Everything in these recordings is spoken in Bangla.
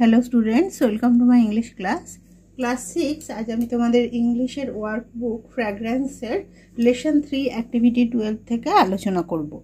Hello students welcome to my English class class six আজ আমি তোমাদের ইংলিশের ওয়ার্কবুক ফ্র্যাগরেন্সের লেসন থ্রি অ্যাক্টিভিটি টুয়েলভ থেকে আলোচনা করবো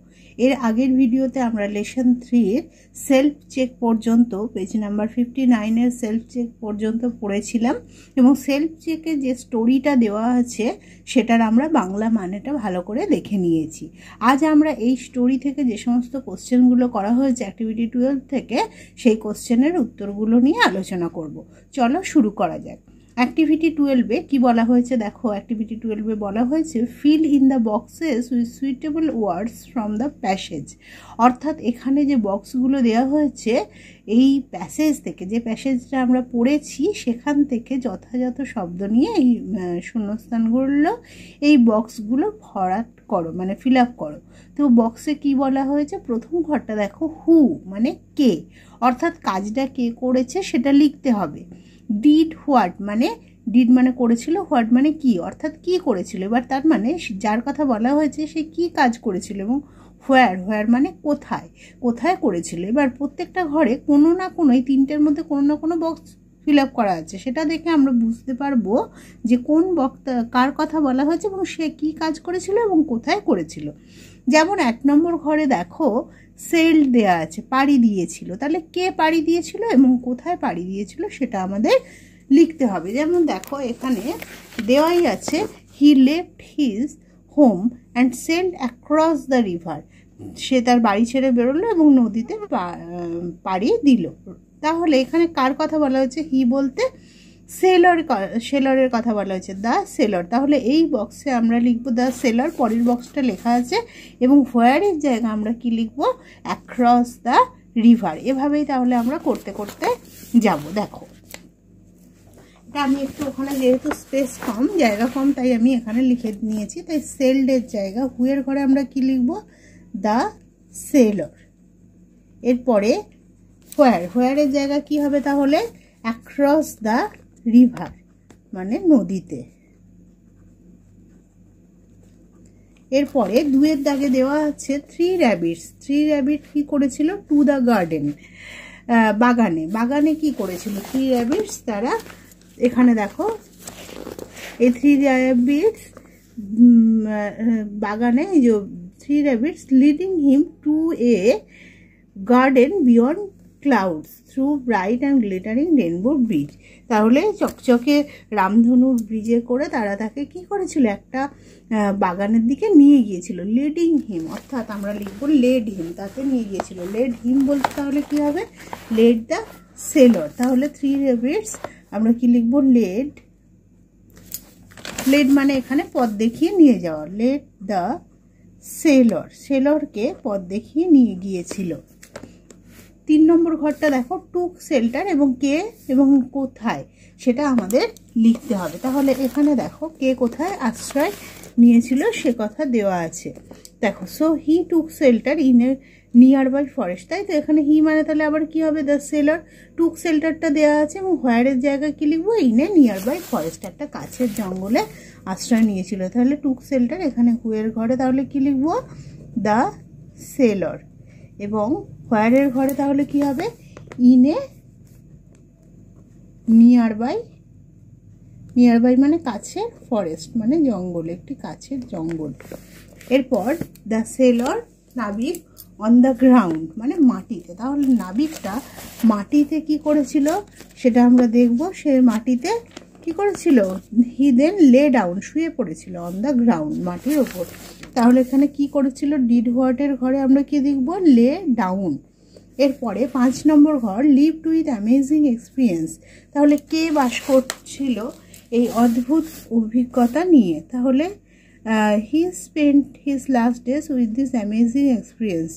এর আগের ভিডিওতে আমরা লেসন থ্রির সেলফ চেক পর্যন্ত পেজ নাম্বার ফিফটি নাইনের সেলফ চেক পর্যন্ত পড়েছিলাম এবং সেলফ চেকে যে স্টোরিটা দেওয়া আছে সেটার আমরা বাংলা মানেটা ভালো করে দেখে নিয়েছি আজ আমরা এই স্টোরি থেকে যে সমস্ত কোশ্চেনগুলো করা হয়েছে অ্যাক্টিভিটি টুয়েলভ থেকে সেই কোশ্চেনের উত্তরগুলো নিয়ে আলোচনা করব চলো শুরু করা যাক অ্যাক্টিভিটি টুয়েলভে কি বলা হয়েছে দেখো অ্যাক্টিভিটি টুয়েলভে বলা হয়েছে fill in the boxes with suitable words from the passage অর্থাৎ এখানে যে বক্সগুলো দেওয়া হয়েছে এই প্যাসেজ থেকে যে প্যাসেজটা আমরা পড়েছি সেখান থেকে যথাযথ শব্দ নিয়ে এই শূন্যস্থানগুলো এই বক্সগুলো ভরাট করো মানে ফিল আপ করো তো বক্সে কি বলা হয়েছে প্রথম ঘরটা দেখো হু মানে কে অর্থাৎ কাজটা কে করেছে সেটা লিখতে হবে ডিড হোয়াট মানে ডিড মানে করেছিল হোয়াট মানে কি অর্থাৎ কি করেছিল এবার তার মানে যার কথা বলা হয়েছে সে কি কাজ করেছিল এবং হোয়ার হোয়ার মানে কোথায় কোথায় করেছিল এবার প্রত্যেকটা ঘরে কোনো না কোনো এই তিনটের মধ্যে কোনো না কোনো বক্স ফিল আপ করা আছে সেটা দেখে আমরা বুঝতে পারবো যে কোন বক্তা কার কথা বলা হয়েছে এবং সে কি কাজ করেছিল এবং কোথায় করেছিল যেমন এক নম্বর ঘরে দেখো সেল্ড দেয়া আছে পাড়ি দিয়েছিল তাহলে কে পাড়ি দিয়েছিল এবং কোথায় পাড়ি দিয়েছিল সেটা আমাদের লিখতে হবে যেমন দেখো এখানে দেওয়াই আছে he left his home and sailed across the river সে তার বাড়ি ছেড়ে বেরোলো এবং নদীতে পাড়ি দিল তাহলে এখানে কার কথা বলা হয়েছে হি বলতে সেলর সেলরের কথা বলা হয়েছে দ্য সেলর তাহলে এই বক্সে আমরা লিখব দ্য সেলর পরের বক্সটা লেখা আছে এবং হোয়ারের জায়গায় আমরা কি লিখব অ্যাক্রস দ্য রিভার এভাবেই তাহলে আমরা করতে করতে যাব দেখো এটা আমি একটু ওখানে যেহেতু স্পেস কম জায়গা কম তাই আমি এখানে লিখে নিয়েছি তাই সেলডের জায়গা হুয়ের ঘরে আমরা কি লিখব দ্য সেলর এরপরে হোয়ার হোয়ারের জায়গা কি হবে তাহলে অ্যাক্রস দ্য রিভার মানে নদীতে এরপরে দুয়ের দাগে দেওয়া আছে থ্রি র্যাবিটস থ্রি র্যাবিট কি করেছিল টু দ্য গার্ডেন বাগানে বাগানে কি করেছিল থ্রি র্যাবিটস তারা এখানে দেখো এই থ্রি র্যাবিটস বাগানে যে three rabbits leading him to a garden beyond clouds through bright and glittering rainbow bridge তাহলে চকচকে রামধনুর ব্রিজে করে তারা তাকে কি করেছিল একটা বাগানের দিকে নিয়ে গিয়েছিল লেডিং হিম অর্থাৎ আমরা লিখবো লেড হিম তাতে নিয়ে গিয়েছিল লেড হিম বলতে তাহলে কি হবে লেড দ্য সেলর তাহলে থ্রি রেবিটস আমরা কি লিখবো লেড লেড মানে এখানে পথ দেখিয়ে নিয়ে যাওয়া লেড দ্য সেলর সেলরকে পথ দেখিয়ে নিয়ে গিয়েছিল তিন নম্বর ঘরটা দেখো টুক সেল্টার এবং কে এবং কোথায় সেটা আমাদের লিখতে হবে তাহলে এখানে দেখো কে কোথায় আশ্রয় নিয়েছিল সে কথা দেওয়া আছে দেখো so he took shelter in a nearby forest তাই তো এখানে হি মানে তাহলে আবার কি হবে দ্য সেলার টুক সেল্টারটা দেওয়া আছে এবং হোয়ারের জায়গায় কি লিখবো ইনে নিয়ার বাই ফরেস্ট একটা কাছের জঙ্গলে আশ্রয় নিয়েছিল তাহলে টুক সেল্টার এখানে হুয়ের ঘরে তাহলে কি লিখবো দ্য সেলর এবং স্কোয়ারের ঘরে তাহলে কি হবে ইনে নিয়ার বাই নিয়ার বাই মানে কাছের ফরেস্ট মানে জঙ্গল একটি কাছের জঙ্গল এরপর দ্য সেলর নাবিক অন দ্য গ্রাউন্ড মানে মাটিতে তাহলে নাবিকটা মাটিতে কি করেছিল সেটা আমরা দেখব সে মাটিতে কি করেছিল হি দেন লে ডাউন শুয়ে পড়েছিল অন দ্য গ্রাউন্ড মাটির ওপর তাহলে এখানে কি করেছিল ডিড হোয়াটের ঘরে আমরা কি দেখব লে ডাউন এরপরে পাঁচ নম্বর ঘর লিভড উইথ অ্যামেজিং এক্সপিরিয়েন্স তাহলে কে বাস করছিল এই অদ্ভুত অভিজ্ঞতা নিয়ে তাহলে he spend his last days with this amazing experience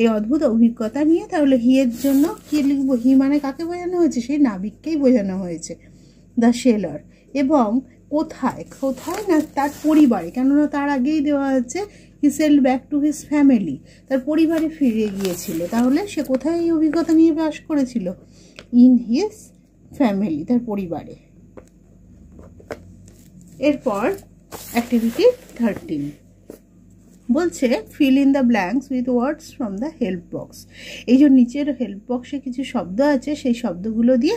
এই অদ্ভুত অভিজ্ঞতা নিয়ে তাহলে হিয়ের জন্য কী লিখবো হি মানে কাকে বোঝানো হয়েছে সেই নাবিককেই বোঝানো হয়েছে দ্য সেলার এবং কোথায় কোথায় না তার পরিবারে কেননা তার আগেই দেওয়া আছে he sail back to his family তার পরিবারে ফিরে গিয়েছিল তাহলে সে কোথায় এই অভিজ্ঞতা নিয়ে বাস করেছিল ইন হিজ ফ্যামিলি তার পরিবারে এরপর অ্যাক্টিভিটি থার্টিন বলছে fill in the blanks with words from the help box এই যে নিচের হেল্প বক্সে কিছু শব্দ আছে সেই শব্দগুলো দিয়ে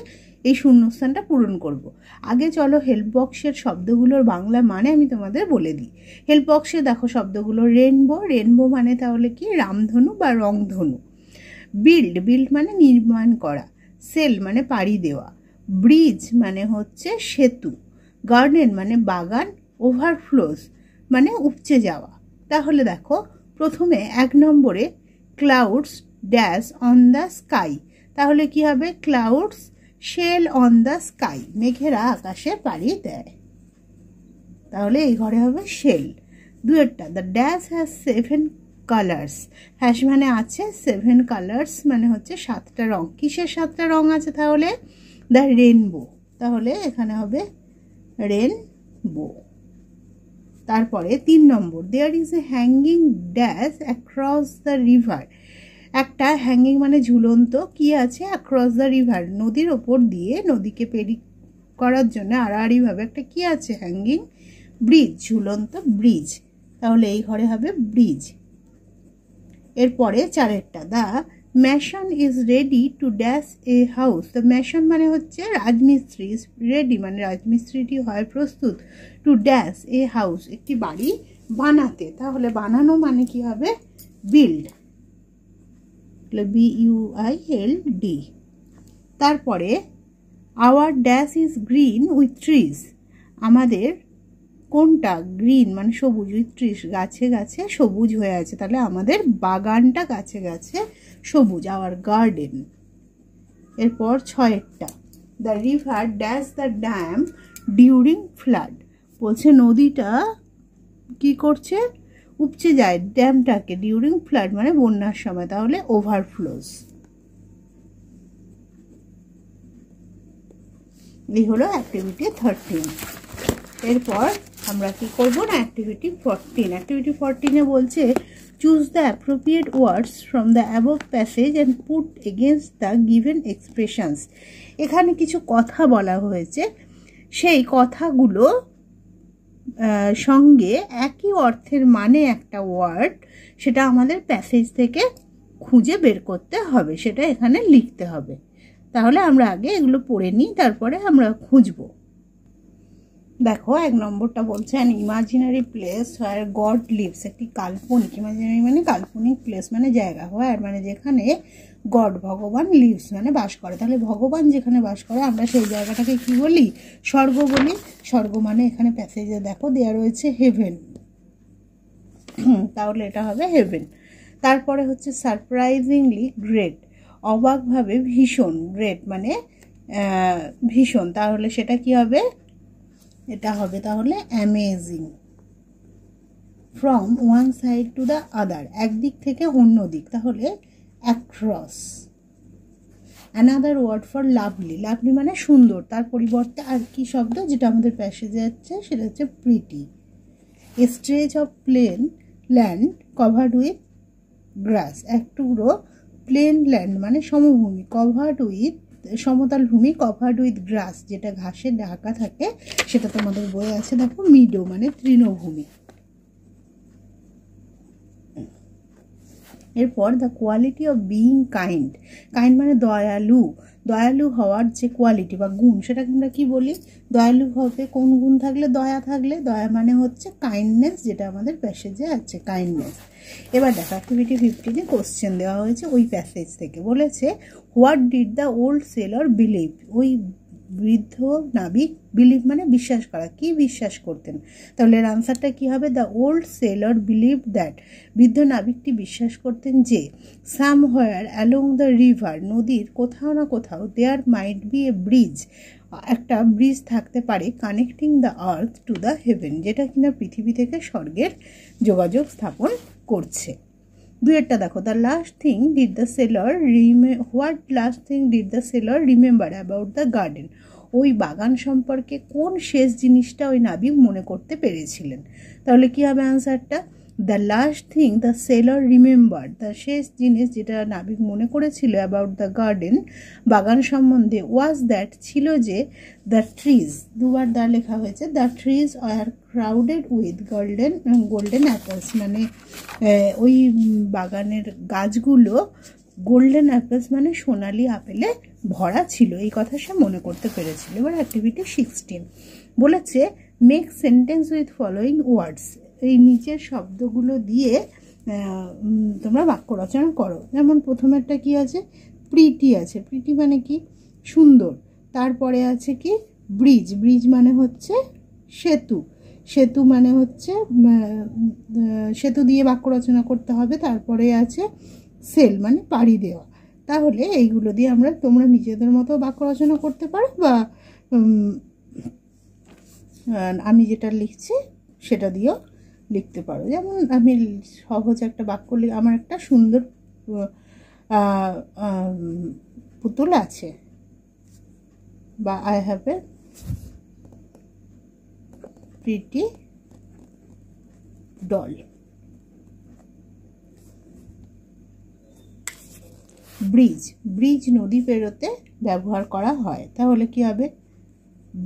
এই শূন্যস্থানটা পূরণ করব। আগে চলো হেল্প বক্সের শব্দগুলোর বাংলা মানে আমি তোমাদের বলে দিই হেল্প বক্সে দেখো শব্দগুলো রেনবো রেনবো মানে তাহলে কি রামধনু বা রংধনু বিল্ড বিল্ড মানে নির্মাণ করা সেল মানে পাড়ি দেওয়া ব্রিজ মানে হচ্ছে সেতু গার্ডেন মানে বাগান ওভারফ্লোস মানে উপচে যাওয়া তাহলে দেখো প্রথমে এক নম্বরে clouds dash on the sky তাহলে কি হবে clouds sail on the sky মেঘেরা আকাশে পাড়ি দেয় তাহলে এই ঘরে হবে শেল দুয়েরটা the dash has seven colours has মানে আছে সেভেন কালার্স মানে হচ্ছে সাতটা রং কিসের সাতটা রং আছে তাহলে দ্য রেনবো তাহলে এখানে হবে রেনবো তারপরে তিন নম্বর there is a hanging dash across the river একটা হ্যাঙ্গিং মানে ঝুলন্ত কি আছে অ্যাক্রস দ্য রিভার নদীর ওপর দিয়ে নদীকে পেরি করার জন্য আড়াআড়িভাবে একটা কি আছে হ্যাঙ্গিং ব্রিজ ঝুলন্ত ব্রিজ তাহলে এই ঘরে হবে ব্রিজ এরপরে চারেরটা the mason is ready to dash a house তো ম্যাশন মানে হচ্ছে রাজমিস্ত্রি রেডি মানে রাজমিস্ত্রিটি হয় প্রস্তুত টু ড্যাশ এ হাউস একটি বাড়ি বানাতে তাহলে বানানো মানে কি হবে build B U I L D তারপরে our dash is green with trees আমাদের কোনটা গ্রিন মানে সবুজ ওই গাছে গাছে সবুজ হয়ে আছে তাহলে আমাদের বাগানটা গাছে গাছে সবুজ আওয়ার গার্ডেন এরপর ছয়েরটা the river dash the dam during flood বলছে নদীটা কি করছে উপচে যায় ড্যামটাকে ডিউরিং ফ্লাড মানে বন্যার সময় তাহলে ওভারফ্লোজ এই হলো অ্যাক্টিভিটি থার্টিন এরপর আমরা কি করব না অ্যাক্টিভিটি ফরটিন অ্যাক্টিভিটি ফরটিনে বলছে choose the appropriate words from the above passage and put against the given expressions এখানে কিছু কথা বলা হয়েছে সেই কথাগুলো সঙ্গে একই অর্থের মানে একটা ওয়ার্ড সেটা আমাদের প্যাসেজ থেকে খুঁজে বের করতে হবে সেটা এখানে লিখতে হবে তাহলে আমরা আগে এগুলো পড়ে নিই তারপরে আমরা খুঁজবো দেখো এক নম্বরটা বলছে an imaginary place where God lives একটি কাল্পনিক ইমাজিনারি মানে কাল্পনিক প্লেস মানে জায়গা হোয়ার মানে যেখানে গড ভগবান লিভস মানে বাস করে তাহলে ভগবান যেখানে বাস করে আমরা সেই জায়গাটাকে কি বলি স্বর্গ বলি স্বর্গ মানে এখানে প্যাসেজে দেখো দেওয়া রয়েছে হেভেন তাহলে এটা হবে হেভেন তারপরে হচ্ছে সারপ্রাইজিংলি গ্রেট অবাকভাবে ভীষণ গ্রেট মানে ভীষণ তাহলে সেটা কি হবে এটা হবে তাহলে amazing from one side to the other একদিক থেকে অন্য দিক তাহলে across another word for lovely lovely মানে সুন্দর তার পরিবর্তে আর কি শব্দ যেটা আমাদের প্যাসেজে আছে সেটা হচ্ছে pretty a stretch of plain land covered with grass এক টুকরো প্লেন ল্যান্ড মানে সমভূমি কভার্ড উইথ সমতল ভূমি কভার্ড উইথ গ্রাস যেটা ঘাসে ঢাকা থাকে সেটা তোমাদের বয়ে আছে দেখো মিডো মানে তৃণভূমি এরপর the quality of being kind kind মানে দয়ালু দয়ালু হওয়ার যে কোয়ালিটি বা গুণ সেটাকে আমরা কী বলি দয়ালু হবে কোন গুণ থাকলে দয়া থাকলে দয়া মানে হচ্ছে কাইন্ডনেস যেটা আমাদের প্যাসেজে আছে কাইন্ডনেস এবার দেখো অ্যাক্টিভিটি ফিফটিনে কোশ্চেন দেওয়া হয়েছে ওই প্যাসেজ থেকে বলেছে what did the old sailor believe ওই বৃদ্ধ নাবিক বিলিভ মানে বিশ্বাস করা কি বিশ্বাস করতেন তাহলে এর আনসারটা কী হবে the old sailor believe that বৃদ্ধ নাবিকটি বিশ্বাস করতেন যে হোয়ার অ্যালং দ্য রিভার নদীর কোথাও না কোথাও there might be a bridge একটা ব্রিজ থাকতে পারে connecting the earth to the heaven যেটা কিনা পৃথিবী থেকে স্বর্গের যোগাযোগ স্থাপন করছে একটা দেখো the last thing did the sailor রিমে what last thing did the seller remember about the garden ওই বাগান সম্পর্কে কোন শেষ জিনিসটা ওই নাবিক মনে করতে পেরেছিলেন তাহলে কী হবে অ্যান্সারটা the last thing the seller remember the শেষ জিনিস যেটা নাবিক মনে করেছিল অ্যাবাউট দ্য গার্ডেন বাগান সম্বন্ধে ওয়াজ দ্যাট ছিল যে দ্য ট্রিজ দুবার দ্বার লেখা হয়েছে the trees are crowded with golden golden apples মানে ওই বাগানের গাছগুলো গোল্ডেন অ্যাপেলস মানে সোনালি আপেলে ভরা ছিল এই কথা সে মনে করতে পেরেছিল এবার অ্যাক্টিভিটি সিক্সটিন বলেছে make sentence with following words এই নিচের শব্দগুলো দিয়ে তোমরা বাক্য রচনা করো যেমন প্রথমেরটা কি আছে প্রিটি আছে প্রিটি মানে কি সুন্দর তারপরে আছে কি ব্রিজ ব্রিজ মানে হচ্ছে সেতু সেতু মানে হচ্ছে সেতু দিয়ে বাক্য রচনা করতে হবে তারপরে আছে সেল মানে পাড়ি দেওয়া তাহলে এইগুলো দিয়ে আমরা তোমরা নিজেদের মতো বাক্য রচনা করতে পারো বা আমি যেটা লিখছি সেটা দিয়েও লিখতে পারো যেমন আমি সহজ একটা বাক্য আমার একটা সুন্দর পুতুল আছে বা I have a pretty doll bridge bridge নদী পেরোতে ব্যবহার করা হয় তাহলে কি হবে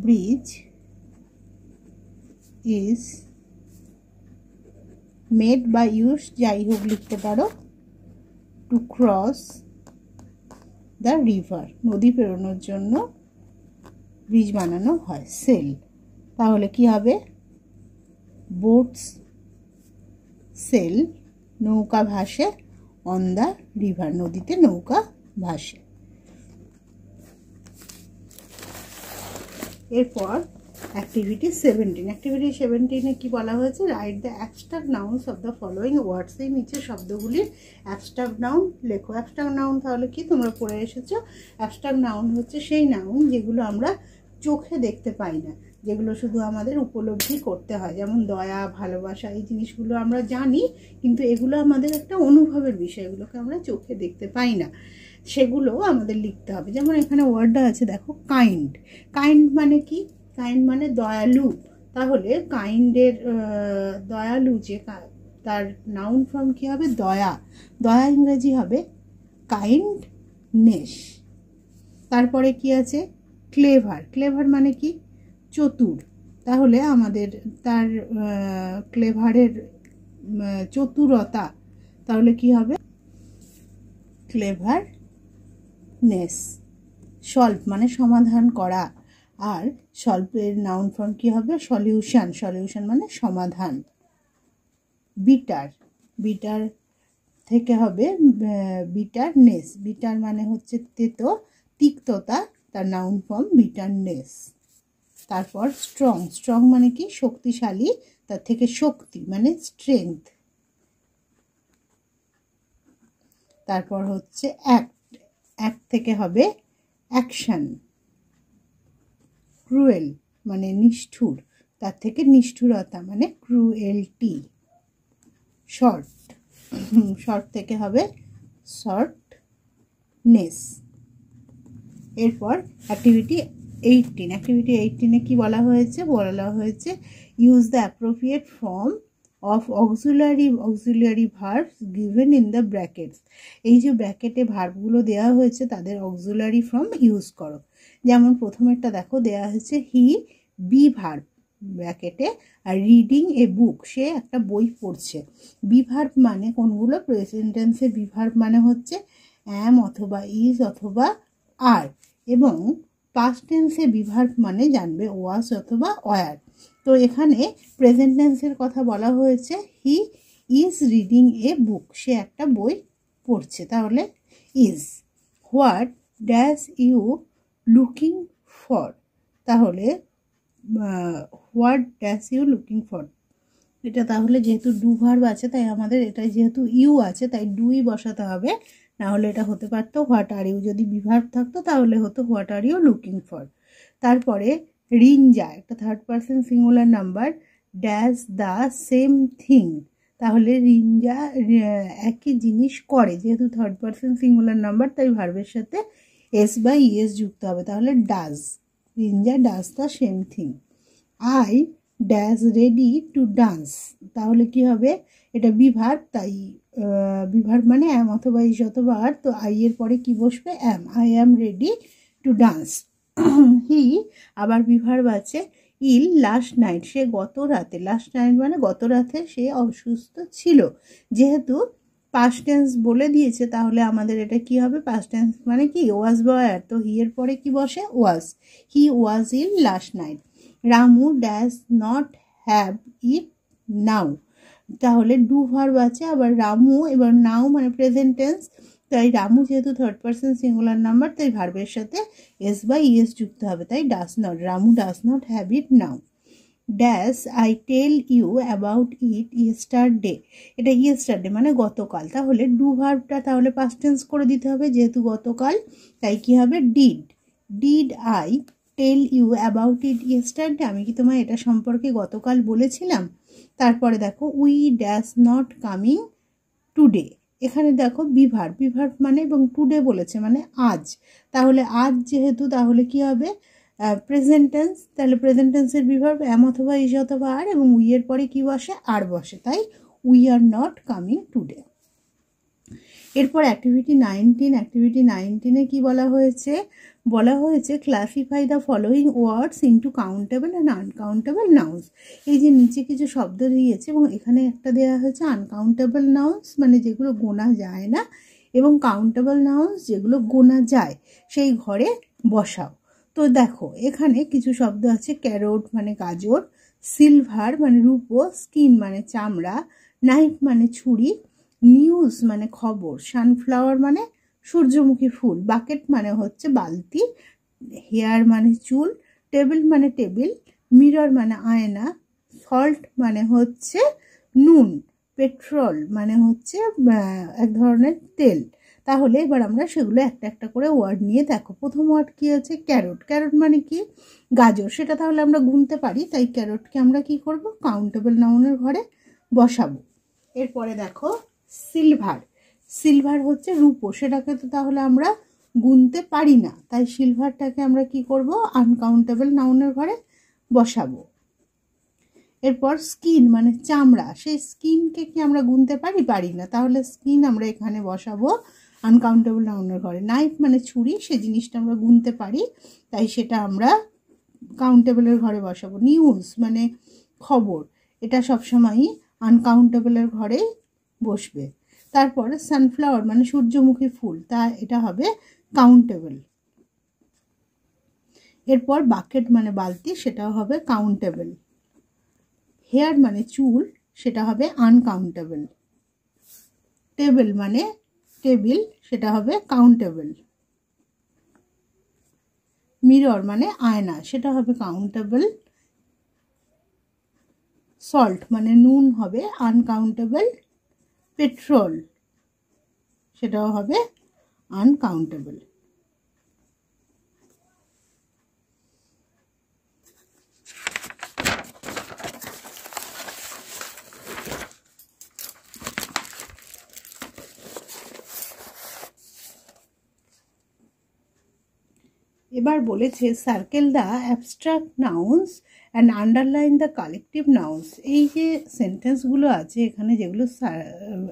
ব্রিজ ইজ মেড বা ইউজ যাই হোক লিখতে পারো টু ক্রস দ্য রিভার নদী পেরোনোর জন্য ব্রিজ বানানো হয় সেল তাহলে কি হবে বোটস সেল নৌকা ভাসে অন দ্য রিভার নদীতে নৌকা ভাসে এরপর অ্যাক্টিভিটি সেভেন্টিন অ্যাক্টিভিটি সেভেন্টিনে কি বলা হয়েছে write the abstract nouns of the following words এই নিচে শব্দগুলির অ্যাবস্ট্রাক্ট নাউন লেখো অ্যাবস্ট্রাক্ট নাউন তাহলে কি তোমরা পড়ে এসেছো অ্যাবস্ট্রাক্ট নাউন হচ্ছে সেই নাউন যেগুলো আমরা চোখে দেখতে পাই না যেগুলো শুধু আমাদের উপলব্ধি করতে হয় যেমন দয়া ভালোবাসা এই জিনিসগুলো আমরা জানি কিন্তু এগুলো আমাদের একটা অনুভবের বিষয়গুলোকে আমরা চোখে দেখতে পাই না সেগুলো আমাদের লিখতে হবে যেমন এখানে ওয়ার্ডটা আছে দেখো কাইন্ড কাইন্ড মানে কি কাইন্ড মানে দয়ালু তাহলে কাইন্ডের দয়ালু যে তার নাউন ফর্ম কী হবে দয়া দয়া ইংরেজি হবে কাইন্ডনেস তারপরে কি আছে ক্লেভার ক্লেভার মানে কি চতুর তাহলে আমাদের তার ক্লেভারের চতুরতা তাহলে কি হবে ক্লেভার নেস সলভ মানে সমাধান করা আর সলভের নাউন ফর্ম কী হবে সলিউশন সলিউশন মানে সমাধান বিটার বিটার থেকে হবে বিটারনেস বিটার মানে হচ্ছে তেতো তিক্ততা তার নাউন ফর্ম বিটারনেস তারপর স্ট্রং স্ট্রং মানে কি শক্তিশালী তার থেকে শক্তি মানে স্ট্রেংথ তারপর হচ্ছে অ্যাক্ট অ্যাক্ট থেকে হবে অ্যাকশান ক্রুয়েল মানে নিষ্ঠুর তার থেকে নিষ্ঠুরতা মানে ক্রুয়েলটি শর্ট শর্ট থেকে হবে শর্টনেস এরপর অ্যাক্টিভিটি এইটিন অ্যাক্টিভিটি এইটিনে কি বলা হয়েছে বলা হয়েছে use the appropriate form of auxiliary auxiliary verb given in the brackets এই যে ব্র্যাকেটে ভার্ভগুলো দেওয়া হয়েছে তাদের অক্সুলারি ফর্ম ইউজ করো যেমন প্রথমেরটা দেখো দেওয়া হয়েছে হি বি ভার্ভ ব্র্যাকেটে আর রিডিং এ বুক সে একটা বই পড়ছে ভার্ভ মানে কোনগুলো প্রেসেন্টেন্সে ভার্ভ মানে হচ্ছে অ্যাম অথবা ইজ অথবা আর এবং পাস্ট টেন্সে বিভার্ভ মানে জানবে ওয়াস অথবা ওয়ার তো এখানে প্রেজেন্ট টেন্সের কথা বলা হয়েছে হি ইজ রিডিং এ বুক সে একটা বই পড়ছে তাহলে is what dash you looking for তাহলে what dash you looking for এটা তাহলে যেহেতু ডু ভার্ব আছে তাই আমাদের এটা যেহেতু ইউ আছে তাই ডুই বসাতে হবে না হলে এটা হতে পারতো হোয়াট আর ইউ যদি বিভার থাকতো তাহলে হতো what are you looking for তারপরে রিঞ্জা একটা third person singular number dash the same thing তাহলে রিঞ্জা একই জিনিস করে যেহেতু থার্ড পার্সন সিঙ্গুলার নাম্বার তাই ভার্বের সাথে এস বা ইএস যুক্ত হবে তাহলে ডাজ রিঞ্জা does the same thing I dash ready to dance তাহলে কি হবে এটা বিভার তাই বিভার মানে অ্যাম অথবা ইস অথবা আর তো আই এর পরে কি বসবে am I am ready to dance he আবার বিভার আছে ইল লাস্ট নাইট সে গত রাতে লাস্ট নাইট মানে গত রাতে সে অসুস্থ ছিল যেহেতু পাস্ট টেন্স বলে দিয়েছে তাহলে আমাদের এটা কি হবে পাস্ট টেন্স মানে কি ওয়াজ বয়ার তো হি এর পরে কি বসে was he was ill last night Ramu dash not have it নাও তাহলে ডু ভার্ব আছে আবার রামু এবার নাও মানে প্রেজেন্ট টেন্স তাই রামু যেহেতু থার্ড পার্সন সিঙ্গুলার নাম্বার তাই ভার্বের সাথে এস বা ইএস যুক্ত হবে তাই does not Ramu does not have it now dash I tell you about it yesterday এটা ইয়েস্টার ডে মানে গতকাল তাহলে ডু ভার্বটা তাহলে পাস্ট টেন্স করে দিতে হবে যেহেতু গতকাল তাই কি হবে did did I tell you about it yesterday আমি কি তোমায় এটা সম্পর্কে গতকাল বলেছিলাম তারপরে দেখো we dash not coming today এখানে দেখো বিভার বিভার মানে এবং টুডে বলেছে মানে আজ তাহলে আজ যেহেতু তাহলে কি হবে প্রেজেন্টেন্স তাহলে প্রেজেন্টেন্সের বিভার এম অথবা ইজ অথবা আর এবং উইয়ের পরে কি বসে আর বসে তাই we are not coming today এরপর অ্যাক্টিভিটি নাইনটিন অ্যাক্টিভিটি নাইনটিনে কি বলা হয়েছে বলা হয়েছে classify the following words into countable and uncountable nouns এই যে নিচে কিছু শব্দ দিয়েছে এবং এখানে একটা দেওয়া হয়েছে আনকাউন্টেবল নাউন্স মানে যেগুলো গোনা যায় না এবং কাউন্টেবল নাউন্স যেগুলো গোনা যায় সেই ঘরে বসাও তো দেখো এখানে কিছু শব্দ আছে ক্যারোট মানে গাজর সিলভার মানে রূপো স্কিন মানে চামড়া নাইফ মানে ছুরি নিউজ মানে খবর সানফ্লাওয়ার মানে সূর্যমুখী ফুল বাকেট মানে হচ্ছে বালতি হেয়ার মানে চুল টেবিল মানে টেবিল মিরর মানে আয়না সল্ট মানে হচ্ছে নুন পেট্রোল মানে হচ্ছে এক ধরনের তেল তাহলে এবার আমরা সেগুলো একটা একটা করে ওয়ার্ড নিয়ে দেখো প্রথম ওয়ার্ড কী হচ্ছে ক্যারোট ক্যারোট মানে কি গাজর সেটা তাহলে আমরা গুনতে পারি তাই ক্যারটকে আমরা কি করব কাউন্টেবল নাউনের ঘরে বসাবো এরপরে দেখো সিলভার সিলভার হচ্ছে রূপো সেটাকে তো তাহলে আমরা গুনতে পারি না তাই সিলভারটাকে আমরা কি করব আনকাউন্টেবল নাউনের ঘরে বসাবো এরপর স্কিন মানে চামড়া সেই স্কিনকে কি আমরা গুনতে পারি পারি না তাহলে স্কিন আমরা এখানে বসাবো আনকাউন্টেবল নাউনের ঘরে নাইফ মানে ছুরি সে জিনিসটা আমরা গুনতে পারি তাই সেটা আমরা কাউন্টেবলের ঘরে বসাবো নিউজ মানে খবর এটা সবসময়ই আনকাউন্টেবলের ঘরে বসবে তারপরে সানফ্লাওয়ার মানে সূর্যমুখী ফুল তা এটা হবে কাউন্টেবল এরপর বাকেট মানে বালতি সেটাও হবে কাউন্টেবল হেয়ার মানে চুল সেটা হবে আনকাউন্টেবল টেবিল মানে টেবিল সেটা হবে কাউন্টেবল মিরর মানে আয়না সেটা হবে কাউন্টেবল সল্ট মানে নুন হবে আনকাউন্টেবল পেট্রোল সেটাও হবে আনকাউন্টেবল এবার বলেছে circle the abstract nouns and underline the collective nouns এই যে সেন্টেন্সগুলো আছে এখানে যেগুলো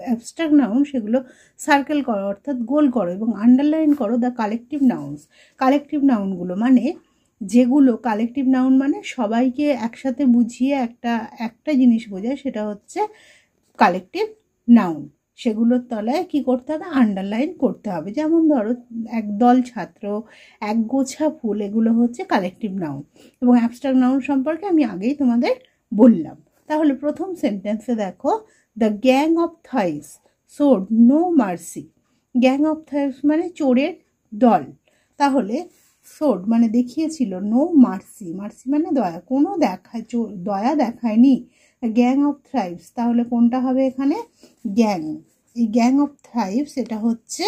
অ্যাবস্ট্রাক্ট নাউন সেগুলো সার্কেল করো অর্থাৎ গোল করো এবং আন্ডারলাইন করো দ্য কালেকটিভ নাউন্স কালেকটিভ নাউনগুলো মানে যেগুলো কালেকটিভ নাউন মানে সবাইকে একসাথে বুঝিয়ে একটা একটা জিনিস বোঝায় সেটা হচ্ছে কালেকটিভ নাউন সেগুলোর তলায় কি করতে হবে আন্ডারলাইন করতে হবে যেমন ধরো একদল ছাত্র এক গোছা ফুল এগুলো হচ্ছে কালেকটিভ নাউন এবং অ্যাবস্ট্রাক্ট নাউন সম্পর্কে আমি আগেই তোমাদের বললাম তাহলে প্রথম সেন্টেন্সে দেখো the gang of thieves showed no mercy gang of thieves মানে চোরের দল তাহলে সোড মানে দেখিয়েছিল নো মার্সি মার্সি মানে দয়া কোনো দেখা দয়া দেখায়নি গ্যাং অফ থ্রাইবস তাহলে কোনটা হবে এখানে গ্যাং এই গ্যাং অফ থ্রাইবস এটা হচ্ছে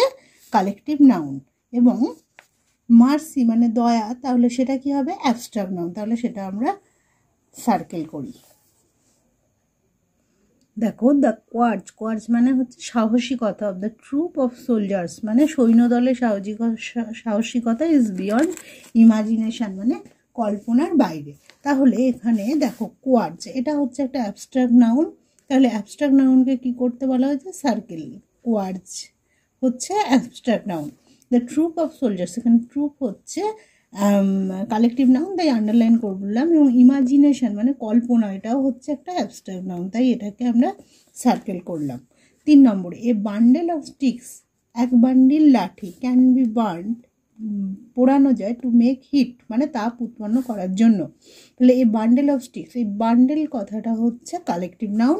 কালেকটিভ নাউন এবং মার্সি মানে দয়া তাহলে সেটা কি হবে অ্যাবস্ট্রাক নাউন তাহলে সেটা আমরা সার্কেল করি দেখো দ্য কোয়ার্জ কোয়ার্জ মানে হচ্ছে সাহসিকতা of the troop of soldiers মানে সৈন্যদলের সাহসিক সাহসিকতা ইজ বিয়ন্ড ইমাজিনেশান মানে কল্পনার বাইরে তাহলে এখানে দেখো কোয়ার্টস এটা হচ্ছে একটা অ্যাবস্ট্রাক্ট নাউন তাহলে অ্যাবস্ট্রাক্ট নাউনকে কি করতে বলা হয়েছে সার্কেল কোয়ার্জ হচ্ছে abstract noun the troop of soldiers এখানে ট্রুপ হচ্ছে কালেকটিভ um, নাউন তাই আন্ডারলাইন করলাম এবং ইমাজিনেশন মানে কল্পনা এটাও হচ্ছে একটা অ্যাবস্ট্রাক্ট নাউন তাই এটাকে আমরা সার্কেল করলাম তিন নম্বর এ বান্ডেল অফ স্টিক্স এক বান্ডিল লাঠি ক্যান বি বার্ন পোড়ানো যায় টু মেক হিট মানে তাপ উৎপন্ন করার জন্য তাহলে এই বান্ডেল অফ স্টিক্স এই বান্ডেল কথাটা হচ্ছে কালেকটিভ নাউন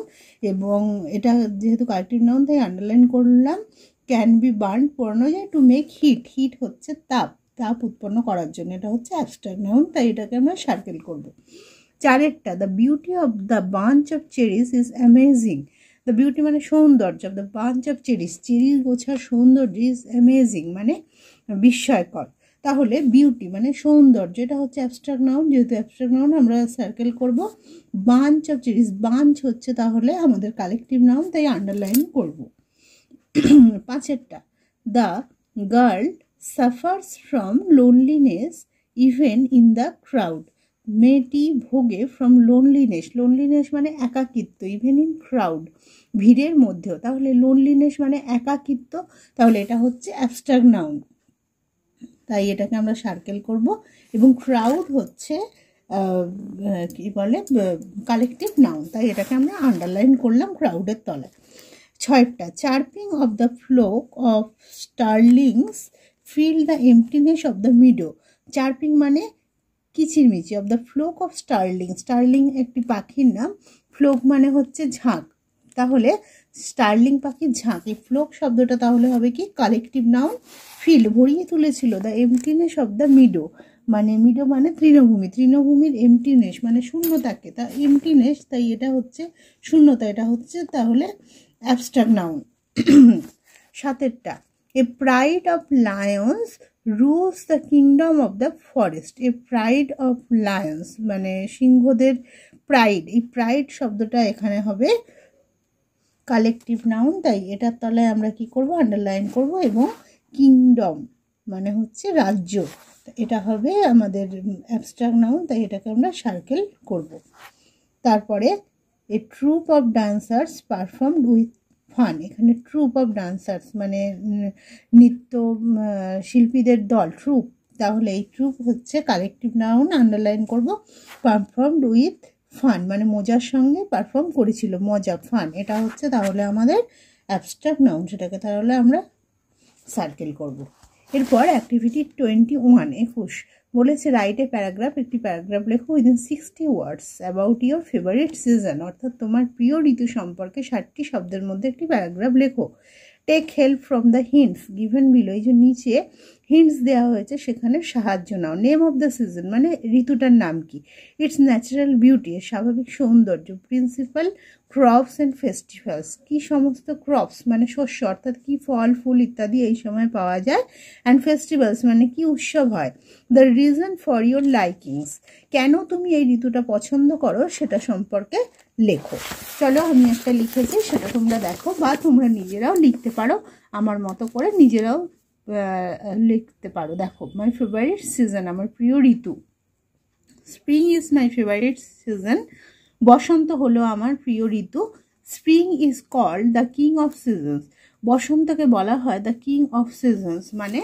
এবং এটা যেহেতু কালেকটিভ নাউন তাই আন্ডারলাইন করলাম ক্যান বি বার্ন পোড়ানো যায় টু মেক হিট হিট হচ্ছে তাপ তাপ উৎপন্ন করার জন্য এটা হচ্ছে অ্যাবস্ট্রাক্ট নাউন তাই এটাকে আমরা সার্কেল করবো চারেরটা the beauty of the bunch of cherries is amazing the beauty মানে সৌন্দর্য the bunch of cherries cherry গোছার সৌন্দর্য ইজ অ্যামেজিং মানে বিস্ময়কর তাহলে বিউটি মানে সৌন্দর্য এটা হচ্ছে অ্যাবস্ট্রাক্ট নাউন যেহেতু অ্যাবস্ট্রাক্ট নাউন আমরা সার্কেল করব বাঞ্চ অফ চেরিস বাঞ্চ হচ্ছে তাহলে আমাদের কালেকটিভ নাউন তাই আন্ডারলাইন করব পাঁচেরটা the girl suffers from loneliness even in the crowd মেয়েটি ভোগে ফ্রম লোনলিনেস লোনলিনেস মানে একাকিত্ব ইভেন ইন ক্রাউড ভিড়ের মধ্যেও তাহলে লোনলিনেস মানে একাকিত্ব তাহলে এটা হচ্ছে অ্যাবস্ট্রাক্ট নাউন তাই এটাকে আমরা সার্কেল করব এবং ক্রাউড হচ্ছে কি বলে কালেকটিভ নাউন তাই এটাকে আমরা আন্ডারলাইন করলাম ক্রাউডের তলায় ছয়টা chirping of the flock of starlings fill the emptiness of the meadow chirping মানে কিচিরমিচি of the flock of starling starling একটি পাখির নাম ফ্লোক মানে হচ্ছে ঝাঁক তাহলে স্টার্লিং পাখির এই ফ্লোক শব্দটা তাহলে হবে কি কালেকটিভ নাউন ফিল ভরিয়ে তুলেছিল the emptiness of the meadow মানে মিডো মানে তৃণভূমি তৃণভূমির এমটিনেস মানে শূন্যতাকে তা এমটিনেস তাই এটা হচ্ছে শূন্যতা এটা হচ্ছে তাহলে অ্যাবস্ট্রাক্ট নাউন সাতেরটা a pride of lions rules the kingdom of the forest a pride of lions মানে সিংহদের প্রাইড এই প্রাইড শব্দটা এখানে হবে কালেকটিভ নাউন তাই এটার তলায় আমরা কি করব আন্ডারলাইন করব এবং কিংডম মানে হচ্ছে রাজ্য এটা হবে আমাদের অ্যাবস্ট্রাক নাউন তাই এটাকে আমরা সার্কেল করব তারপরে a troop of dancers performed with fun এখানে ট্রুপ অফ ডান্সার্স মানে নৃত্য শিল্পীদের দল ট্রুপ তাহলে এই ট্রুপ হচ্ছে কালেকটিভ নাউন আন্ডারলাইন করব পারফর্ম উইথ ফান মানে মজার সঙ্গে পারফর্ম করেছিল মজা ফান এটা হচ্ছে তাহলে আমাদের অ্যাবস্ট্রাক্ট নাউন সেটাকে তাহলে আমরা সার্কেল করব এরপর অ্যাক্টিভিটি টোয়েন্টি ওয়ান একুশ বলেছে রাইটে প্যারাগ্রাফ একটি প্যারাগ্রাফ লেখো within sixty words about your favourite season অর্থাৎ তোমার প্রিয় ঋতু সম্পর্কে ষাটটি শব্দের মধ্যে একটি প্যারাগ্রাফ লেখো take help from the hints given below এই যে নিচে হিন্টস দেওয়া হয়েছে সেখানে সাহায্য নাও নেম অফ দ্য সিজন মানে ঋতুটার নাম কি ইটস ন্যাচারাল বিউটি স্বাভাবিক সৌন্দর্য প্রিন্সিপাল ক্রপস অ্যান্ড ফেস্টিভ্যালস কি সমস্ত ক্রপস মানে শস্য অর্থাৎ কি ফল ফুল ইত্যাদি এই সময় পাওয়া যায় অ্যান্ড ফেস্টিভ্যালস মানে কি উৎসব হয় the reason for your likings কেন তুমি এই ঋতুটা পছন্দ করো সেটা সম্পর্কে লেখো চলো আমি একটা লিখেছি সেটা তোমরা দেখো বা তোমরা নিজেরাও লিখতে পারো আমার মতো করে নিজেরাও লিখতে পারো দেখো মাই ফেভারিট সিজন আমার প্রিয় ঋতু spring is my favourite season বসন্ত হলো আমার প্রিয় ঋতু spring is called the king of seasons বসন্তকে বলা হয় দ্য কিং অফ সিজনস মানে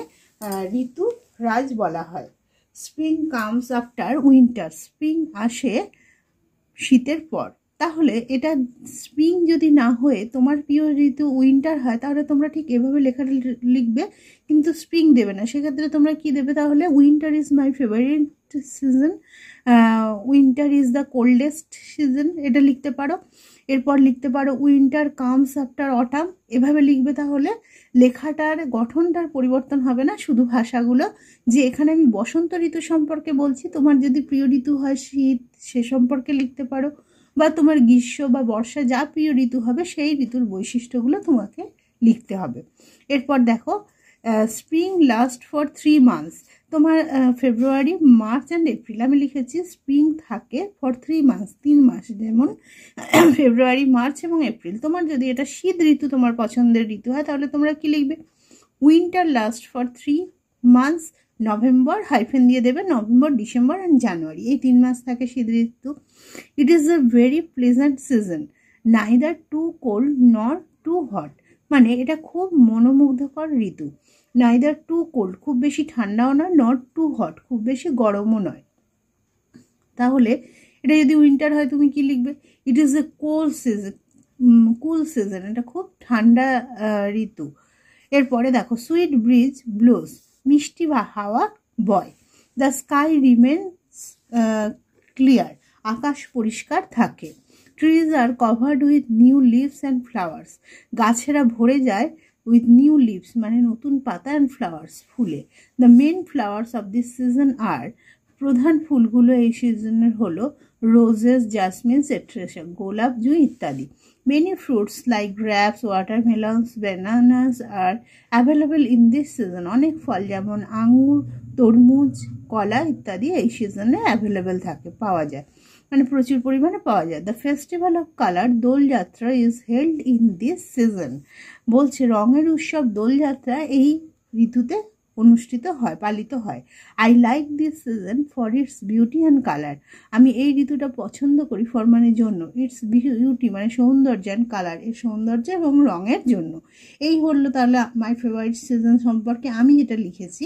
ঋতু রাজ বলা হয় spring comes after winter spring আসে শীতের পর তাহলে এটা স্প্রিং যদি না হয়ে তোমার প্রিয় ঋতু উইন্টার হয় তাহলে তোমরা ঠিক এভাবে লেখা লিখবে কিন্তু স্প্রিং দেবে না সেক্ষেত্রে তোমরা কি দেবে তাহলে winter is my favourite season winter is the coldest season এটা লিখতে পারো এরপর লিখতে পারো উইন্টার কামস আফটার অটাম এভাবে লিখবে তাহলে লেখাটার গঠনটার পরিবর্তন হবে না শুধু ভাষাগুলো যে এখানে আমি বসন্ত ঋতু সম্পর্কে বলছি তোমার যদি প্রিয় ঋতু হয় শীত সে সম্পর্কে লিখতে পারো বা তোমার গ্রীষ্ম বা বর্ষা যা প্রিয় ঋতু হবে সেই ঋতুর বৈশিষ্ট্যগুলো তোমাকে লিখতে হবে এরপর দেখো spring last for three months তোমার ফেব্রুয়ারি মার্চ অ্যান্ড এপ্রিল আমি লিখেছি স্প্রিং থাকে ফর থ্রি মান্থস তিন মাস যেমন ফেব্রুয়ারি মার্চ এবং এপ্রিল তোমার যদি এটা শীত ঋতু তোমার পছন্দের ঋতু হয় তাহলে তোমরা কি লিখবে winter last for three months November hyphen দিয়ে দেবে নভেম্বর ডিসেম্বর অ্যান্ড জানুয়ারি এই তিন মাস থাকে শীত ঋতু it is a very pleasant season neither too cold nor too hot মানে এটা খুব মনোমুগ্ধকর ঋতু নাইদার টু কোল্ড খুব বেশি ঠান্ডাও নয় নট টু হট খুব বেশি গরমও নয় তাহলে এটা যদি উইন্টার হয় তুমি কি লিখবে it is a cold season cool season এটা খুব ঠান্ডা ঋতু এরপরে দেখো সুইট ব্রিজ ব্লুজ মিষ্টি বা হাওয়া বয় দ্য স্কাই রিমেন্স ক্লিয়ার আকাশ পরিষ্কার থাকে trees are covered with new leaves and flowers গাছেরা ভরে যায় উইথ নিউ লিভস মানে নতুন পাতা অ্যান্ড ফ্লাওয়ার্স ফুলে the main flowers of this season are প্রধান ফুলগুলো এই সিজনের হলো রোজেস জাসমিন সেট্রেশা গোলাপ জুঁই ইত্যাদি Many fruits like grapes, watermelons, bananas are available in this season. অনেক ফল যেমন আঙুর তরমুজ কলা ইত্যাদি এই সিজনে অ্যাভেলেবেল থাকে পাওয়া যায় মানে প্রচুর পরিমাণে পাওয়া যায় the festival of colour Doljatra is held in this season বলছে রঙের উৎসব দোলযাত্রা এই ঋতুতে অনুষ্ঠিত হয় পালিত হয় I like this season for its beauty and colour আমি এই ঋতুটা পছন্দ করি ফর মানে জন্য ইটস বিউটি মানে সৌন্দর্য অ্যান্ড কালার এর সৌন্দর্য এবং রঙের জন্য এই হলো তাহলে মাই ফেভারিট সিজন সম্পর্কে আমি যেটা লিখেছি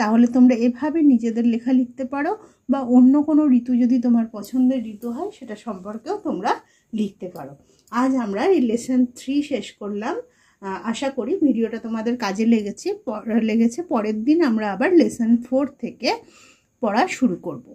তাহলে তোমরা এভাবে নিজেদের লেখা লিখতে পারো বা অন্য কোনো ঋতু যদি তোমার পছন্দের ঋতু হয় সেটা সম্পর্কেও তোমরা লিখতে পারো আজ আমরা রিলেশন থ্রি শেষ করলাম আশা করি ভিডিওটা তোমাদের কাজে লেগেছে লেগেছে পরের দিন আমরা আবার লেসন ফোর থেকে পড়া শুরু করবো